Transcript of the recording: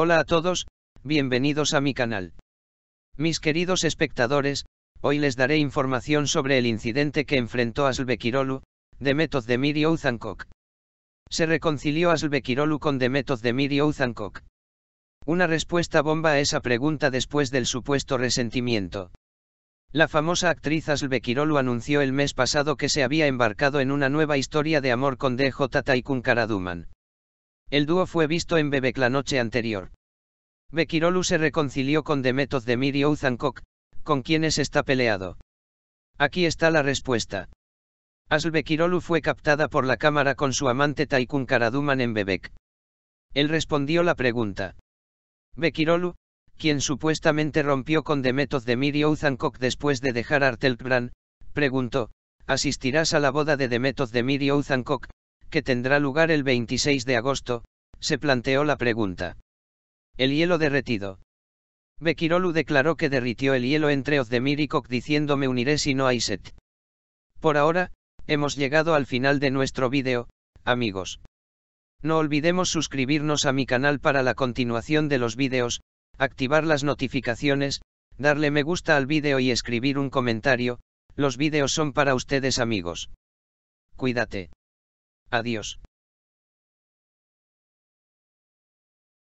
Hola a todos, bienvenidos a mi canal. Mis queridos espectadores, hoy les daré información sobre el incidente que enfrentó Asbekirolu, Demet de y Ouzankok. Se reconcilió Asbekirolu con Demet de y Ouzankok. Una respuesta bomba a esa pregunta después del supuesto resentimiento. La famosa actriz Aslbekirolu anunció el mes pasado que se había embarcado en una nueva historia de amor con DJ Taikun Karaduman. El dúo fue visto en Bebek la noche anterior. Bekirolu se reconcilió con Demetoz de y Uthankok, con quienes está peleado. Aquí está la respuesta. Asl Bekirolu fue captada por la cámara con su amante Taikun Karaduman en Bebek. Él respondió la pregunta. Bekirolu, quien supuestamente rompió con Demetoz de y Uthankok después de dejar Artelkbran, preguntó, ¿asistirás a la boda de Demetoz de y Uthankok? que tendrá lugar el 26 de agosto, se planteó la pregunta. El hielo derretido. Bekirolu declaró que derritió el hielo entre Ozdemir y Kok diciendo me uniré si no hay set. Por ahora, hemos llegado al final de nuestro vídeo, amigos. No olvidemos suscribirnos a mi canal para la continuación de los vídeos, activar las notificaciones, darle me gusta al vídeo y escribir un comentario, los vídeos son para ustedes amigos. Cuídate. Adiós.